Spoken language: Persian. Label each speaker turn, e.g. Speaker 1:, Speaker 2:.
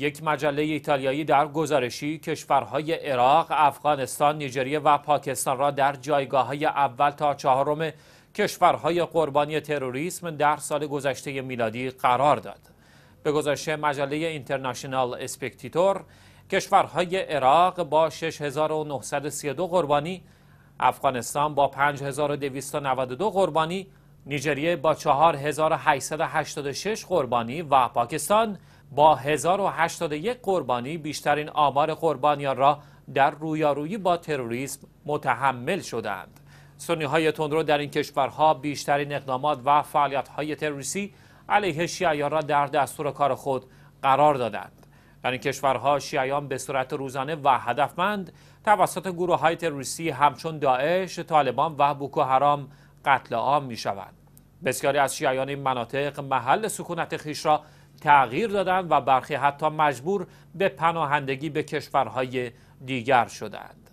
Speaker 1: یک مجله ایتالیایی در گزارشی کشورهای عراق، افغانستان، نیجریه و پاکستان را در جایگاه های اول تا چهارم کشورهای قربانی تروریسم در سال گذشته میلادی قرار داد. به گزارش مجله اینترنشنال اسپکتیتور، کشورهای عراق با 6932 قربانی، افغانستان با 5292 قربانی، نیجریه با 4886 قربانی و پاکستان با 1081 قربانی بیشترین آمار قربانیان را در رویارویی با تروریسم متحمل شدند. سنی های تندرو در این کشورها بیشترین اقدامات و فعالیت های تروریستی علیه شیعیان را در دستور کار خود قرار دادند. در این کشورها شیعیان به صورت روزانه و هدفمند توسط گروه های تروریستی همچون داعش، طالبان و بوکو حرام قتل عام می شوند. بسیاری از شیعیان این مناطق محل سکونت خیش را تغییر دادند و برخی حتی مجبور به پناهندگی به کشورهای دیگر شدند